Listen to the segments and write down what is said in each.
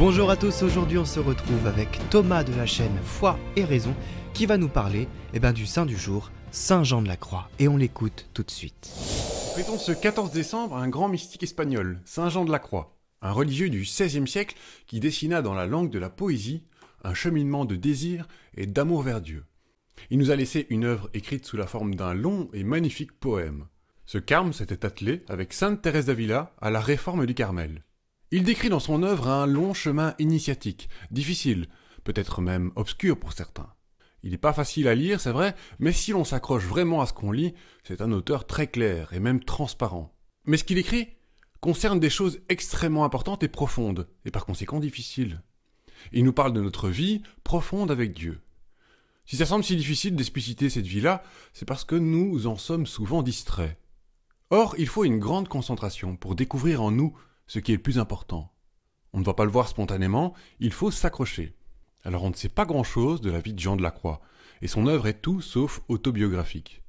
Bonjour à tous, aujourd'hui on se retrouve avec Thomas de la chaîne Foi et Raison qui va nous parler eh ben, du saint du jour, Saint Jean de la Croix, et on l'écoute tout de suite. Prêtons ce 14 décembre un grand mystique espagnol, Saint Jean de la Croix, un religieux du XVIe siècle qui dessina dans la langue de la poésie un cheminement de désir et d'amour vers Dieu. Il nous a laissé une œuvre écrite sous la forme d'un long et magnifique poème. Ce carme s'était attelé avec Sainte Thérèse d'Avila à la réforme du Carmel. Il décrit dans son œuvre un long chemin initiatique, difficile, peut-être même obscur pour certains. Il n'est pas facile à lire, c'est vrai, mais si l'on s'accroche vraiment à ce qu'on lit, c'est un auteur très clair et même transparent. Mais ce qu'il écrit concerne des choses extrêmement importantes et profondes, et par conséquent difficiles. Il nous parle de notre vie profonde avec Dieu. Si ça semble si difficile d'expliciter cette vie-là, c'est parce que nous en sommes souvent distraits. Or, il faut une grande concentration pour découvrir en nous ce qui est le plus important. On ne va pas le voir spontanément, il faut s'accrocher. Alors on ne sait pas grand-chose de la vie de Jean de la Croix, et son œuvre est tout sauf autobiographique.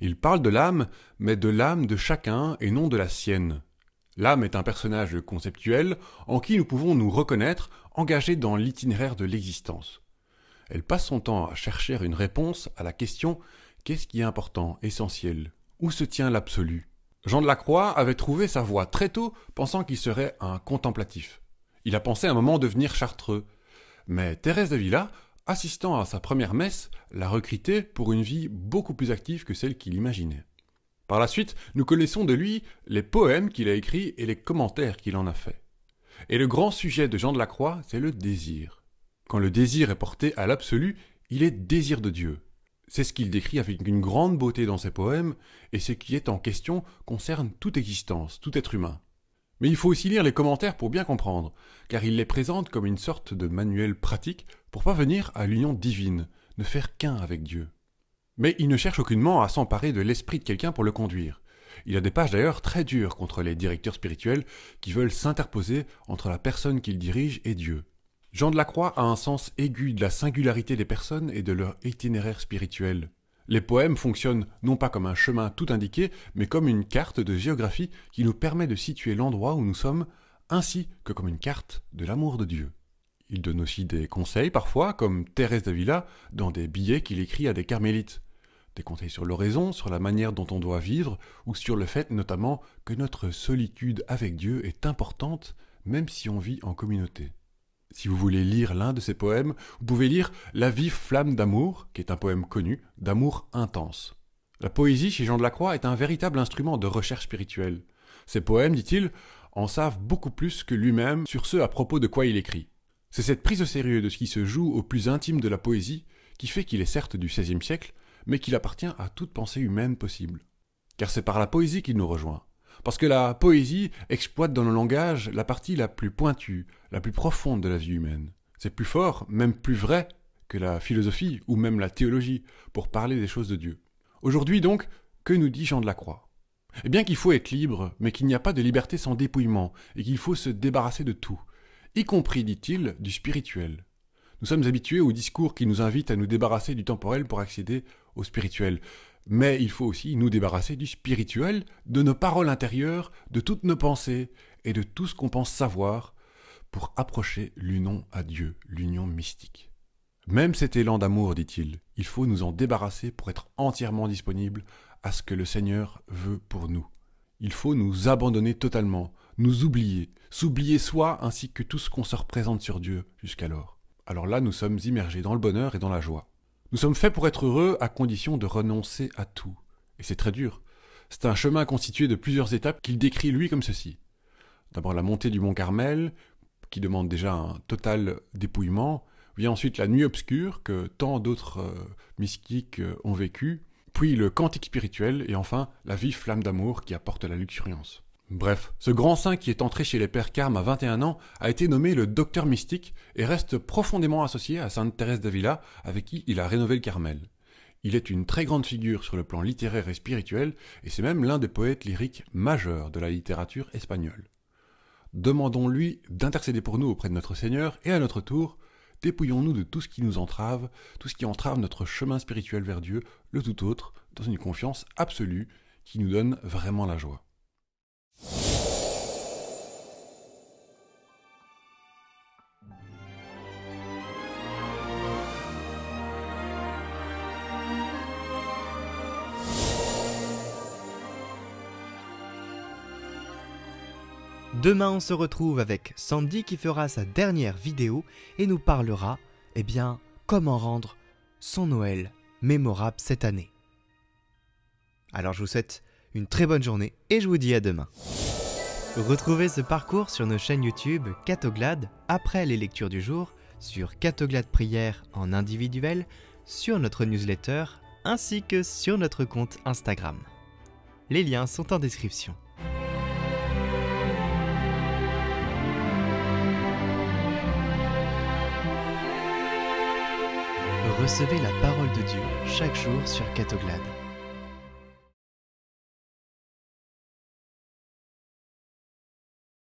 Il parle de l'âme, mais de l'âme de chacun et non de la sienne. L'âme est un personnage conceptuel en qui nous pouvons nous reconnaître, engagés dans l'itinéraire de l'existence. Elle passe son temps à chercher une réponse à la question qu'est-ce qui est important, essentiel Où se tient l'absolu Jean de la Croix avait trouvé sa voie très tôt, pensant qu'il serait un contemplatif. Il a pensé un moment devenir chartreux. Mais Thérèse de Villa, assistant à sa première messe, l'a recruté pour une vie beaucoup plus active que celle qu'il imaginait. Par la suite, nous connaissons de lui les poèmes qu'il a écrits et les commentaires qu'il en a faits. Et le grand sujet de Jean de la Croix, c'est le désir. Quand le désir est porté à l'absolu, il est désir de Dieu. C'est ce qu'il décrit avec une grande beauté dans ses poèmes, et ce qui est en question concerne toute existence, tout être humain. Mais il faut aussi lire les commentaires pour bien comprendre, car il les présente comme une sorte de manuel pratique pour parvenir à l'union divine, ne faire qu'un avec Dieu. Mais il ne cherche aucunement à s'emparer de l'esprit de quelqu'un pour le conduire. Il a des pages d'ailleurs très dures contre les directeurs spirituels qui veulent s'interposer entre la personne qu'il dirige et Dieu. Jean de la Croix a un sens aigu de la singularité des personnes et de leur itinéraire spirituel. Les poèmes fonctionnent non pas comme un chemin tout indiqué, mais comme une carte de géographie qui nous permet de situer l'endroit où nous sommes, ainsi que comme une carte de l'amour de Dieu. Il donne aussi des conseils parfois, comme Thérèse d'Avila, dans des billets qu'il écrit à des carmélites. Des conseils sur l'oraison, sur la manière dont on doit vivre, ou sur le fait notamment que notre solitude avec Dieu est importante, même si on vit en communauté. Si vous voulez lire l'un de ses poèmes, vous pouvez lire La vive flamme d'amour, qui est un poème connu, d'amour intense. La poésie chez Jean de la Croix est un véritable instrument de recherche spirituelle. Ses poèmes, dit-il, en savent beaucoup plus que lui-même sur ce à propos de quoi il écrit. C'est cette prise au sérieux de ce qui se joue au plus intime de la poésie qui fait qu'il est certes du XVIe siècle, mais qu'il appartient à toute pensée humaine possible. Car c'est par la poésie qu'il nous rejoint parce que la poésie exploite dans le langage la partie la plus pointue, la plus profonde de la vie humaine. C'est plus fort, même plus vrai, que la philosophie ou même la théologie, pour parler des choses de Dieu. Aujourd'hui donc, que nous dit Jean de la Croix Eh bien qu'il faut être libre, mais qu'il n'y a pas de liberté sans dépouillement, et qu'il faut se débarrasser de tout, y compris, dit-il, du spirituel. Nous sommes habitués aux discours qui nous invitent à nous débarrasser du temporel pour accéder au spirituel. Mais il faut aussi nous débarrasser du spirituel, de nos paroles intérieures, de toutes nos pensées et de tout ce qu'on pense savoir pour approcher l'union à Dieu, l'union mystique. Même cet élan d'amour, dit-il, il faut nous en débarrasser pour être entièrement disponible à ce que le Seigneur veut pour nous. Il faut nous abandonner totalement, nous oublier, s'oublier soi ainsi que tout ce qu'on se représente sur Dieu jusqu'alors. Alors là, nous sommes immergés dans le bonheur et dans la joie. Nous sommes faits pour être heureux à condition de renoncer à tout. Et c'est très dur. C'est un chemin constitué de plusieurs étapes qu'il décrit lui comme ceci. D'abord la montée du mont Carmel, qui demande déjà un total dépouillement, vient ensuite la nuit obscure que tant d'autres euh, mystiques euh, ont vécu, puis le cantique spirituel et enfin la vive flamme d'amour qui apporte la luxuriance. Bref, ce grand saint qui est entré chez les pères Carmes à 21 ans a été nommé le docteur mystique et reste profondément associé à Sainte Thérèse d'Avila avec qui il a rénové le Carmel. Il est une très grande figure sur le plan littéraire et spirituel et c'est même l'un des poètes lyriques majeurs de la littérature espagnole. Demandons-lui d'intercéder pour nous auprès de notre Seigneur et à notre tour, dépouillons-nous de tout ce qui nous entrave, tout ce qui entrave notre chemin spirituel vers Dieu, le tout autre, dans une confiance absolue qui nous donne vraiment la joie. Demain, on se retrouve avec Sandy qui fera sa dernière vidéo et nous parlera, eh bien, comment rendre son Noël mémorable cette année. Alors je vous souhaite une très bonne journée et je vous dis à demain. Retrouvez ce parcours sur nos chaînes YouTube Catoglade après les lectures du jour, sur Catoglade Prière en individuel, sur notre newsletter ainsi que sur notre compte Instagram. Les liens sont en description. Recevez la parole de Dieu chaque jour sur Catoglade.